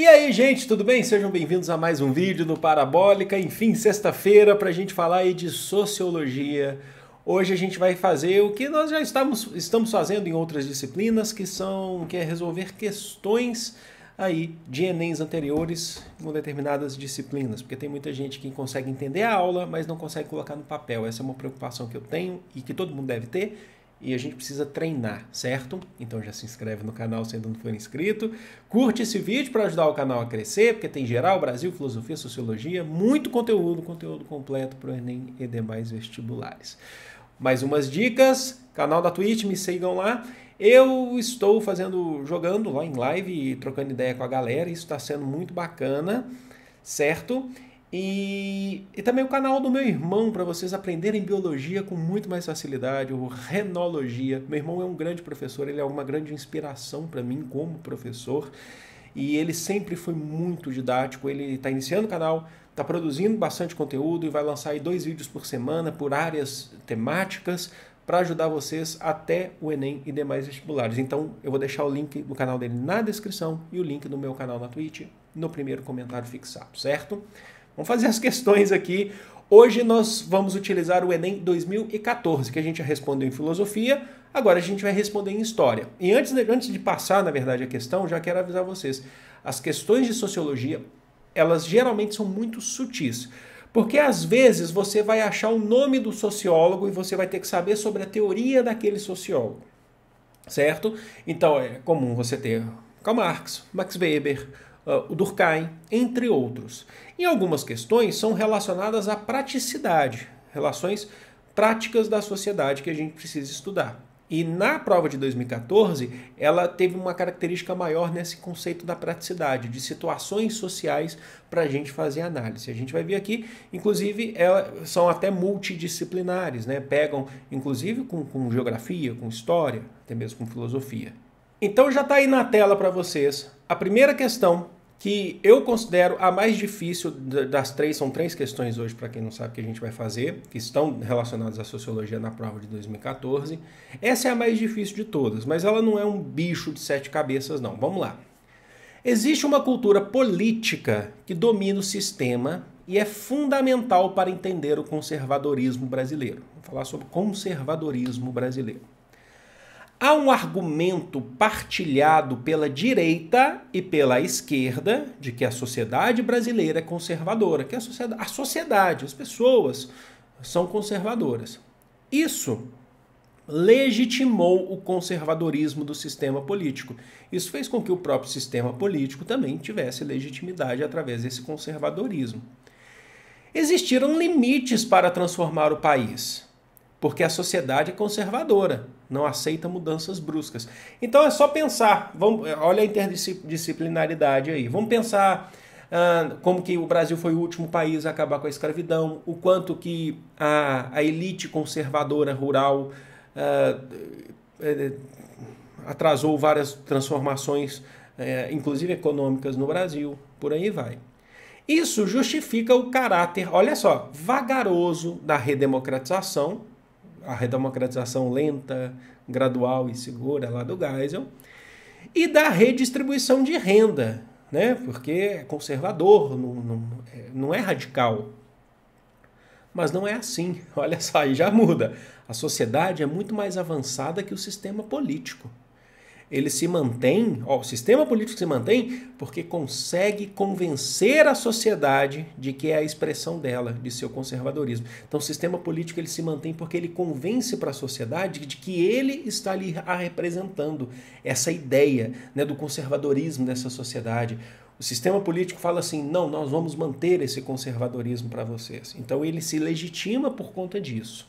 E aí, gente, tudo bem? Sejam bem-vindos a mais um vídeo no Parabólica. Enfim, sexta-feira para a gente falar aí de sociologia. Hoje a gente vai fazer o que nós já estamos, estamos fazendo em outras disciplinas, que são que é resolver questões aí de enems anteriores com determinadas disciplinas, porque tem muita gente que consegue entender a aula, mas não consegue colocar no papel. Essa é uma preocupação que eu tenho e que todo mundo deve ter e a gente precisa treinar, certo? Então já se inscreve no canal se ainda não for inscrito. Curte esse vídeo para ajudar o canal a crescer, porque tem geral, Brasil, filosofia, sociologia, muito conteúdo, conteúdo completo para o Enem e demais vestibulares. Mais umas dicas, canal da Twitch, me sigam lá. Eu estou fazendo, jogando lá em live e trocando ideia com a galera, isso está sendo muito bacana, certo? E, e também o canal do meu irmão para vocês aprenderem biologia com muito mais facilidade, o Renologia. Meu irmão é um grande professor, ele é uma grande inspiração para mim como professor. E ele sempre foi muito didático. Ele está iniciando o canal, está produzindo bastante conteúdo e vai lançar dois vídeos por semana por áreas temáticas para ajudar vocês até o Enem e demais vestibulares. Então, eu vou deixar o link do canal dele na descrição e o link do meu canal na Twitch no primeiro comentário fixado, certo? Vamos fazer as questões aqui. Hoje nós vamos utilizar o Enem 2014, que a gente já respondeu em filosofia, agora a gente vai responder em história. E antes de, antes de passar, na verdade, a questão, já quero avisar vocês. As questões de sociologia, elas geralmente são muito sutis. Porque às vezes você vai achar o nome do sociólogo e você vai ter que saber sobre a teoria daquele sociólogo. Certo? Então é comum você ter Karl Marx, Max Weber, ah, o Durkheim, entre outros. Em algumas questões são relacionadas à praticidade, relações práticas da sociedade que a gente precisa estudar. E na prova de 2014, ela teve uma característica maior nesse conceito da praticidade, de situações sociais para a gente fazer análise. A gente vai ver aqui, inclusive, ela, são até multidisciplinares, né? pegam, inclusive, com, com geografia, com história, até mesmo com filosofia. Então já está aí na tela para vocês a primeira questão que eu considero a mais difícil das três, são três questões hoje, para quem não sabe, que a gente vai fazer, que estão relacionadas à sociologia na prova de 2014. Essa é a mais difícil de todas, mas ela não é um bicho de sete cabeças, não. Vamos lá. Existe uma cultura política que domina o sistema e é fundamental para entender o conservadorismo brasileiro. Vou falar sobre conservadorismo brasileiro. Há um argumento partilhado pela direita e pela esquerda de que a sociedade brasileira é conservadora, que a sociedade, a sociedade as pessoas são conservadoras. Isso legitimou o conservadorismo do sistema político. Isso fez com que o próprio sistema político também tivesse legitimidade através desse conservadorismo. Existiram limites para transformar o país porque a sociedade é conservadora, não aceita mudanças bruscas. Então é só pensar, vamos, olha a interdisciplinaridade aí, vamos pensar ah, como que o Brasil foi o último país a acabar com a escravidão, o quanto que a, a elite conservadora rural ah, eh, eh, atrasou várias transformações, eh, inclusive econômicas no Brasil, por aí vai. Isso justifica o caráter, olha só, vagaroso da redemocratização a redemocratização lenta, gradual e segura lá do Geisel, e da redistribuição de renda, né? porque é conservador, não, não, é, não é radical. Mas não é assim. Olha só, aí já muda. A sociedade é muito mais avançada que o sistema político ele se mantém, ó, o sistema político se mantém porque consegue convencer a sociedade de que é a expressão dela, de seu conservadorismo. Então o sistema político ele se mantém porque ele convence para a sociedade de que ele está ali a representando essa ideia né, do conservadorismo dessa sociedade. O sistema político fala assim: não, nós vamos manter esse conservadorismo para vocês. Então ele se legitima por conta disso.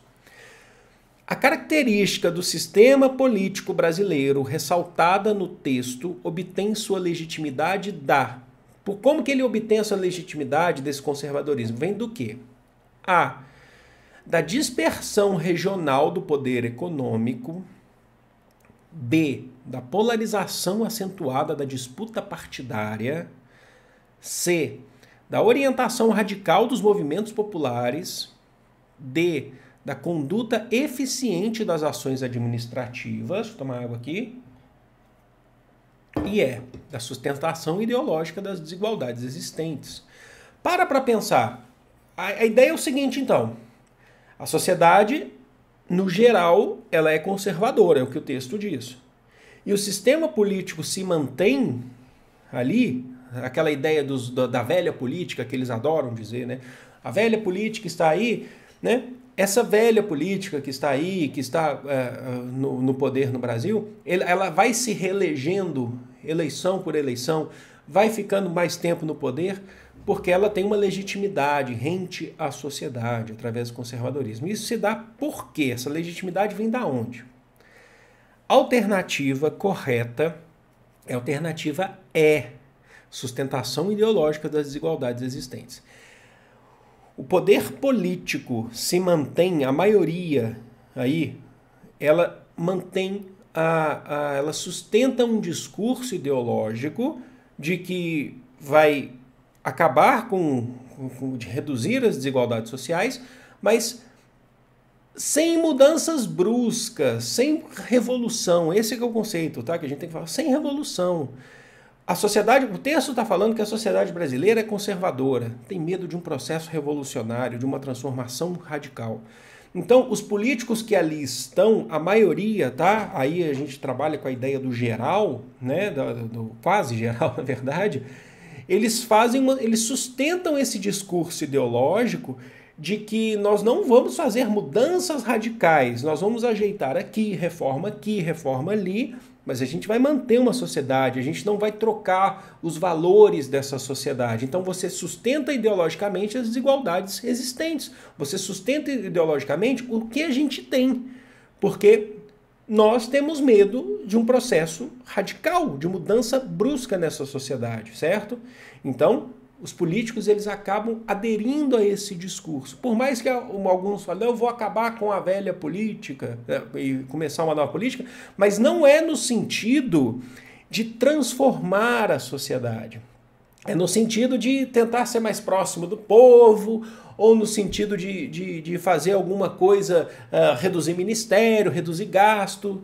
A característica do sistema político brasileiro ressaltada no texto obtém sua legitimidade da. Por como que ele obtém essa legitimidade desse conservadorismo? Vem do quê? A. Da dispersão regional do poder econômico. B. Da polarização acentuada da disputa partidária. C. Da orientação radical dos movimentos populares. D da conduta eficiente das ações administrativas, vou tomar água aqui, e é da sustentação ideológica das desigualdades existentes. Para para pensar. A, a ideia é o seguinte, então. A sociedade, no geral, ela é conservadora, é o que o texto diz. E o sistema político se mantém ali, aquela ideia dos, da, da velha política que eles adoram dizer, né? A velha política está aí, né? essa velha política que está aí, que está é, no, no, poder no Brasil, ela vai se reelegendo eleição por eleição, vai ficando mais tempo no poder, porque ela tem uma legitimidade rente à sociedade através do conservadorismo. Isso se dá porque essa legitimidade vem da onde? Alternativa correta é alternativa é sustentação ideológica das desigualdades existentes o poder político se mantém, a maioria aí, ela mantém, a, a, ela sustenta um discurso ideológico de que vai acabar com, com, com de reduzir as desigualdades sociais, mas sem mudanças bruscas, sem revolução. Esse é o conceito, tá? Que a gente tem que falar sem revolução. A sociedade, o texto está falando que a sociedade brasileira é conservadora, tem medo de um processo revolucionário, de uma transformação radical. Então, os políticos que ali estão, a maioria, tá? Aí a gente trabalha com a ideia do geral, né? Do, do quase geral, na verdade. Eles fazem, uma, eles sustentam esse discurso ideológico de que nós não vamos fazer mudanças radicais, nós vamos ajeitar aqui, reforma aqui, reforma ali, mas a gente vai manter uma sociedade, a gente não vai trocar os valores dessa sociedade. Então você sustenta ideologicamente as desigualdades existentes, você sustenta ideologicamente o que a gente tem, porque nós temos medo de um processo radical, de mudança brusca nessa sociedade, certo? Então, os políticos eles acabam aderindo a esse discurso. Por mais que alguns falem, eu vou acabar com a velha política né, e começar uma nova política, mas não é no sentido de transformar a sociedade. É no sentido de tentar ser mais próximo do povo, ou no sentido de, de, de fazer alguma coisa, uh, reduzir ministério, reduzir gasto,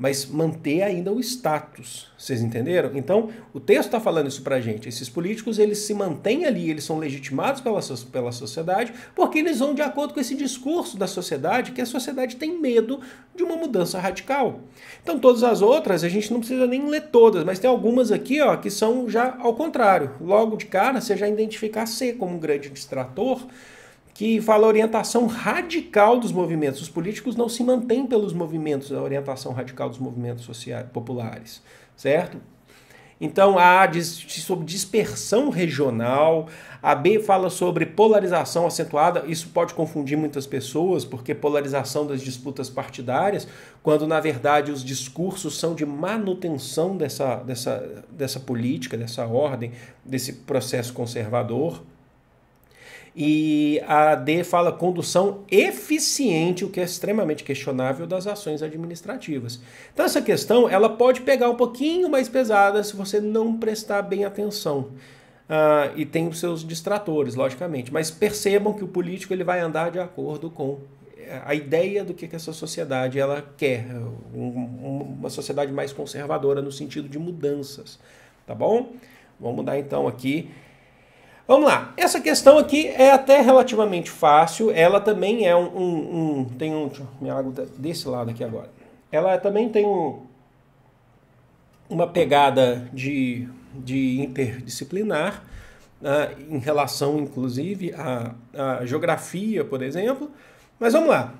mas manter ainda o status. Vocês entenderam? Então, o texto está falando isso para a gente. Esses políticos, eles se mantêm ali, eles são legitimados pela, pela sociedade, porque eles vão de acordo com esse discurso da sociedade, que a sociedade tem medo de uma mudança radical. Então, todas as outras, a gente não precisa nem ler todas, mas tem algumas aqui ó, que são já ao contrário. Logo de cara, você já identificar C como um grande distrator, que fala orientação radical dos movimentos. Os políticos não se mantêm pelos movimentos, a orientação radical dos movimentos sociais, populares, certo? Então, A diz sobre dispersão regional, a B fala sobre polarização acentuada. Isso pode confundir muitas pessoas, porque polarização das disputas partidárias, quando na verdade os discursos são de manutenção dessa, dessa, dessa política, dessa ordem, desse processo conservador e a D fala condução eficiente, o que é extremamente questionável das ações administrativas. Então essa questão ela pode pegar um pouquinho mais pesada se você não prestar bem atenção. Uh, e tem os seus distratores, logicamente. Mas percebam que o político ele vai andar de acordo com eh, a ideia do que, que essa sociedade ela quer, um, uma sociedade mais conservadora no sentido de mudanças, tá bom? Vamos mudar então aqui Vamos lá. Essa questão aqui é até relativamente fácil. Ela também é um. um, um tem um. Minha água desse lado aqui agora. Ela também tem um, uma pegada de, de interdisciplinar. Uh, em relação, inclusive, à, à geografia, por exemplo. Mas vamos lá.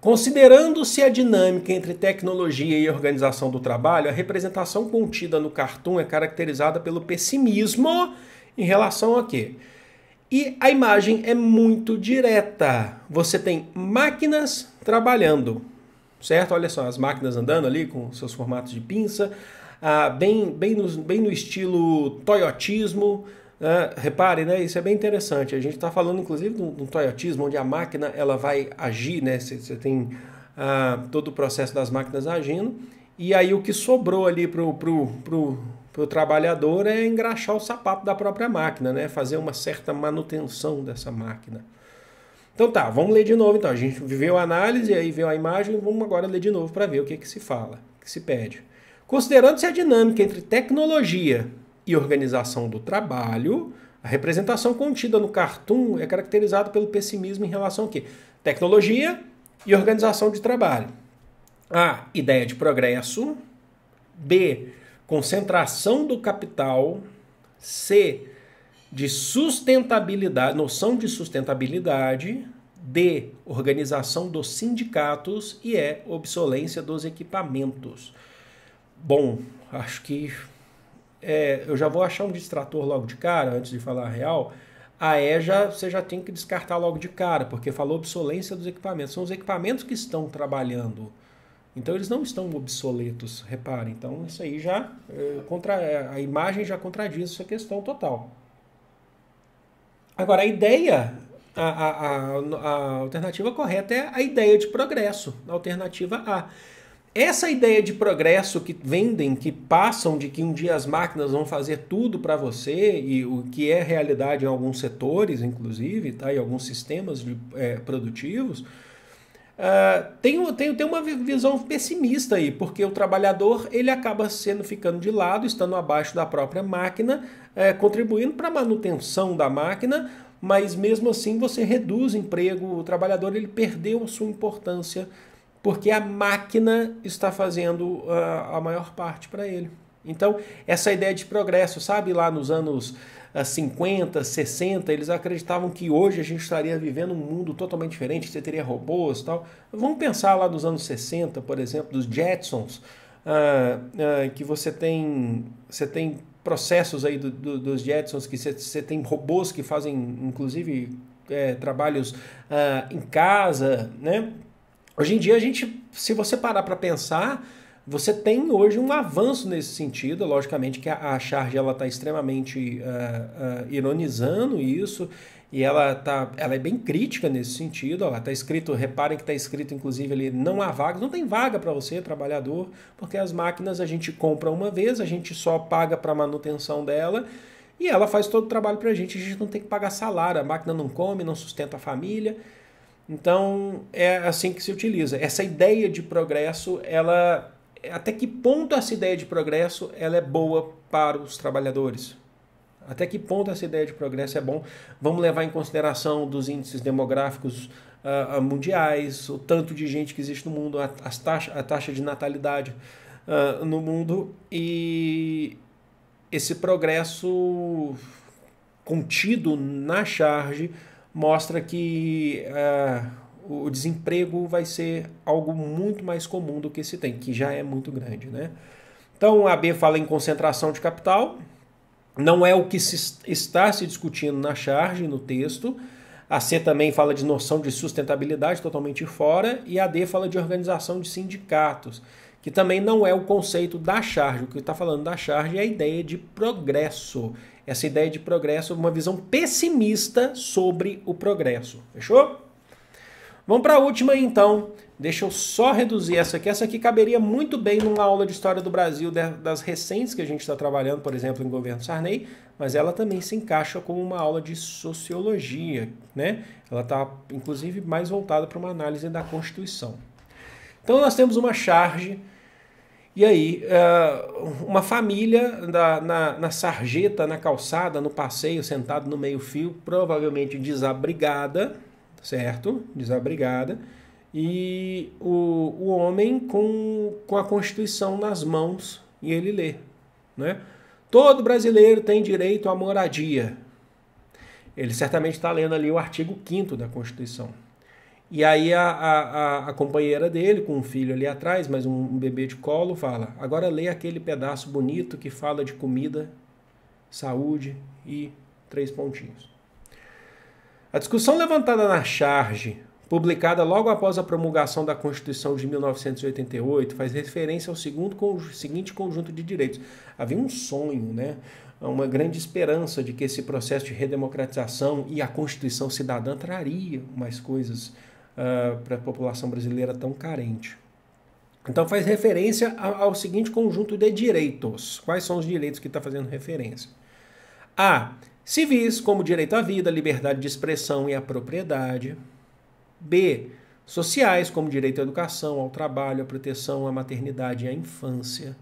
Considerando-se a dinâmica entre tecnologia e organização do trabalho, a representação contida no cartoon é caracterizada pelo pessimismo em relação a quê? E a imagem é muito direta. Você tem máquinas trabalhando, certo? Olha só, as máquinas andando ali com seus formatos de pinça, ah, bem, bem, no, bem no estilo toyotismo. Ah, repare, né? Isso é bem interessante. A gente está falando, inclusive, de um toyotismo onde a máquina ela vai agir, né? Você tem ah, todo o processo das máquinas agindo. E aí o que sobrou ali para o para o trabalhador é engraxar o sapato da própria máquina, né? Fazer uma certa manutenção dessa máquina. Então tá, vamos ler de novo então. A gente viu a análise, aí viu a imagem, vamos agora ler de novo para ver o que, que se fala, que se pede. Considerando-se a dinâmica entre tecnologia e organização do trabalho, a representação contida no cartoon é caracterizada pelo pessimismo em relação a quê? Tecnologia e organização de trabalho. A. Ideia de progresso. B concentração do capital, C de sustentabilidade, noção de sustentabilidade, D organização dos sindicatos e E obsolência dos equipamentos. Bom, acho que é, eu já vou achar um distrator logo de cara antes de falar a real. A E já, você já tem que descartar logo de cara, porque falou obsolência dos equipamentos. São os equipamentos que estão trabalhando então eles não estão obsoletos, repare. Então isso aí já é, contra eh, a imagem já contradiz essa questão total. Agora a ideia, a, a, a, a alternativa correta é a ideia de progresso, a alternativa A. Essa ideia de progresso que vendem, que passam de que um dia as máquinas vão fazer tudo para você, e o que é realidade em alguns setores, inclusive, tá? E alguns sistemas de, é, produtivos, tem, tem, tem uma visão pessimista aí, porque o trabalhador ele acaba sendo ficando de lado, estando abaixo da própria máquina, eh, contribuindo para a manutenção da máquina, mas mesmo assim você reduz emprego, o trabalhador ele perdeu sua importância, porque a máquina está fazendo uh, a maior parte para ele. Então, essa ideia de progresso, sabe, lá nos anos 50, 60, eles acreditavam que hoje a gente estaria vivendo um mundo totalmente diferente, que você teria robôs e tal. Vamos pensar lá dos anos 60, por exemplo, dos Jetsons, uh, uh, que você tem, você tem processos aí do, do, dos Jetsons, que você, você tem robôs que fazem, inclusive, é, trabalhos uh, em casa, né? Hoje em dia a gente, se você parar para pensar, você tem hoje um avanço nesse sentido, logicamente que a, charge ela está extremamente uh, uh, ironizando isso e ela, tá, ela é bem crítica nesse sentido. Está escrito, reparem que está escrito inclusive ali, não há vaga, não tem vaga para você, trabalhador, porque as máquinas a gente compra uma vez, a gente só paga para manutenção dela e ela faz todo o trabalho para a gente, a gente não tem que pagar salário, a máquina não come, não sustenta a família. Então é assim que se utiliza. Essa ideia de progresso, ela até que ponto essa ideia de progresso ela é boa para os trabalhadores? Até que ponto essa ideia de progresso é bom? Vamos levar em consideração dos índices demográficos uh, mundiais, o tanto de gente que existe no mundo, a, as taxa, a taxa de natalidade uh, no mundo e esse progresso contido na charge mostra que uh, o desemprego vai ser algo muito mais comum do que se tem, que já é muito grande. Né? Então, a B fala em concentração de capital, não é o que se está se discutindo na charge, no texto. A C também fala de noção de sustentabilidade totalmente fora, e a D fala de organização de sindicatos, que também não é o conceito da charge. O que está falando da charge é a ideia de progresso. Essa ideia de progresso é uma visão pessimista sobre o progresso. Fechou? Vamos para a última então. Deixa eu só reduzir essa aqui. Essa aqui caberia muito bem numa aula de história do Brasil das recentes que a gente está trabalhando, por exemplo, em governo Sarney, mas ela também se encaixa como uma aula de sociologia, né? Ela está, inclusive, mais voltada para uma análise da Constituição. Então nós temos uma charge. E aí, eh, uma família na, na, na, sarjeta, na calçada, no passeio, sentado no meio-fio, provavelmente desabrigada, certo? Desabrigada. E o, o homem com, com a Constituição nas mãos e ele lê, né? Todo brasileiro tem direito à moradia. Ele certamente está lendo ali o artigo 5 da Constituição. E aí a, a, a, companheira dele, com um filho ali atrás, mas um, um bebê de colo, fala: agora lê aquele pedaço bonito que fala de comida, saúde e três pontinhos. A discussão levantada na charge, publicada logo após a promulgação da Constituição de 1988, faz referência ao seguinte conjunto de direitos. Havia um sonho, né? uma grande esperança de que esse processo de redemocratização e a Constituição cidadã traria mais coisas uh, para a população brasileira tão carente. Então faz referência ao seguinte conjunto de direitos. Quais são os direitos que está fazendo referência? A civis, como direito à vida, liberdade de expressão e à propriedade. B. Sociais, como direito à educação, ao trabalho, à proteção, à maternidade e à infância.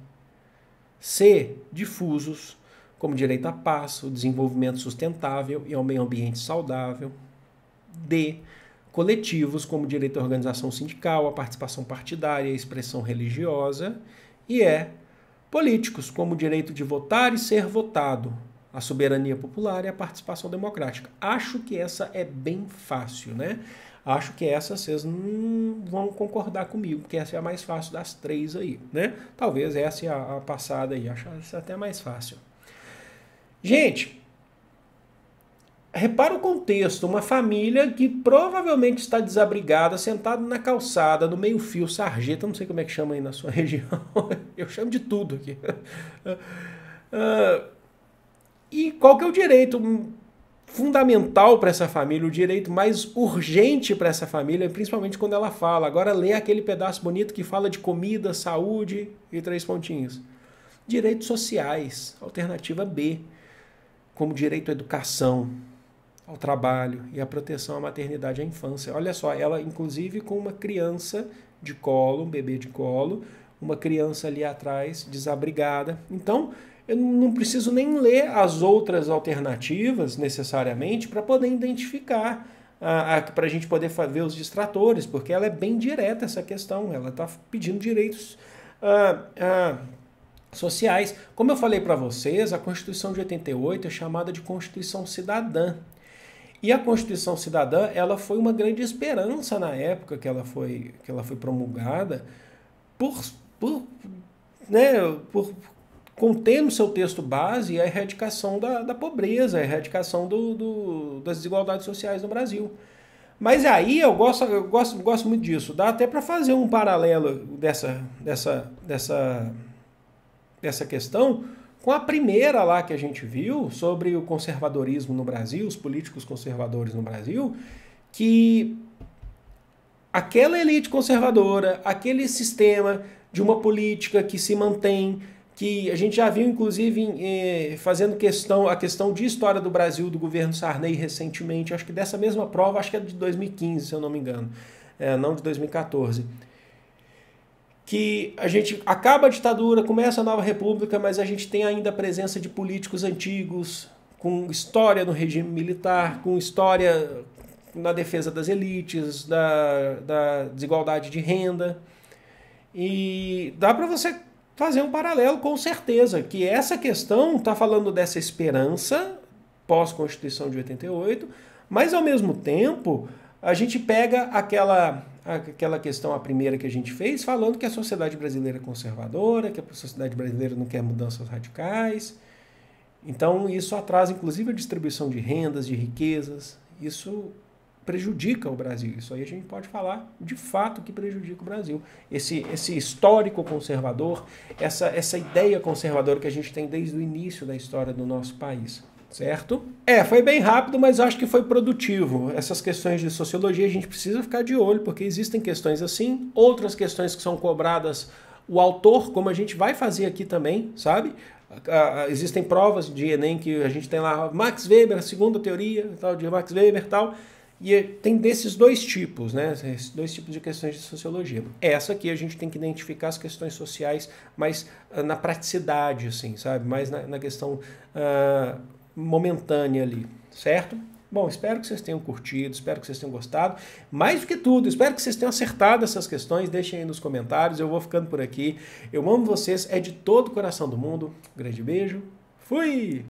C. Difusos, como direito à paz, o desenvolvimento sustentável e ao meio ambiente saudável. D. Coletivos, como direito à organização sindical, à participação partidária e à expressão religiosa. E E. Políticos, como direito de votar e ser votado, a soberania popular e a participação democrática. Acho que essa é bem fácil, né? Acho que essa vocês não vão concordar comigo, porque essa é a mais fácil das três aí, né? Talvez essa é a, passada aí, acho essa até mais fácil. Gente, repara o contexto, uma família que provavelmente está desabrigada, sentada na calçada, no meio fio, sarjeta, não sei como é que chama aí na sua região, eu chamo de tudo aqui. Uh, E qual que é o direito fundamental para essa família, o direito mais urgente para essa família, principalmente quando ela fala. Agora lê aquele pedaço bonito que fala de comida, saúde e três pontinhos. Direitos sociais, alternativa B, como direito à educação, ao trabalho e à proteção à maternidade e à infância. Olha só, ela inclusive com uma criança de colo, um bebê de colo, uma criança ali atrás desabrigada. Então, eu não preciso nem ler as outras alternativas necessariamente para poder identificar, para a gente poder ver os distratores, porque ela é bem direta essa questão, ela está pedindo direitos ah, ah, sociais. Como eu falei para vocês, a Constituição de 88 é chamada de Constituição Cidadã. E a Constituição Cidadã, ela foi uma grande esperança na época que ela foi, que ela foi promulgada, por, por, né, por contém no seu texto base a erradicação da, da pobreza, a erradicação do, do, das desigualdades sociais no Brasil. Mas aí eu gosto, eu gosto, gosto muito disso. Dá até para fazer um paralelo dessa, dessa, dessa, dessa questão com a primeira lá que a gente viu sobre o conservadorismo no Brasil, os políticos conservadores no Brasil, que aquela elite conservadora, aquele sistema de uma política que se mantém que a gente já viu, inclusive, em, eh, fazendo questão a questão de história do Brasil do governo Sarney recentemente. Acho que dessa mesma prova, acho que é de 2015, se eu não me engano, é, não de 2014. Que a gente acaba a ditadura, começa a nova república, mas a gente tem ainda a presença de políticos antigos, com história no regime militar, com história na defesa das elites, da, da desigualdade de renda. E dá para você fazer um paralelo com certeza, que essa questão está falando dessa esperança pós-Constituição de 88, mas ao mesmo tempo a gente pega aquela aquela questão a primeira que a gente fez falando que a sociedade brasileira é conservadora, que a sociedade brasileira não quer mudanças radicais. Então isso atrasa inclusive a distribuição de rendas, de riquezas. Isso prejudica o Brasil. Isso aí a gente pode falar de fato que prejudica o Brasil. Esse, esse histórico conservador, essa, essa ideia conservadora que a gente tem desde o início da história do nosso país certo? É, foi bem rápido, mas acho que foi produtivo. Essas questões de sociologia a gente precisa ficar de olho, porque existem questões assim, outras questões que são cobradas o autor, como a gente vai fazer aqui também, sabe? Existem provas de Enem que a gente tem lá, Max Weber, a segunda teoria, tal, de Max Weber tal. E é, tem desses dois tipos, né? Esses dois tipos de questões de sociologia. Essa aqui a gente tem que identificar as questões sociais mais ah, na praticidade, assim, sabe? Mais na, na questão uh, momentânea ali, certo? Bom, espero que vocês tenham curtido, espero que vocês tenham gostado. Mais do que tudo, espero que vocês tenham acertado essas questões. Deixem aí nos comentários, eu vou ficando por aqui. Eu amo vocês, é de todo o coração do mundo. grande beijo, fui!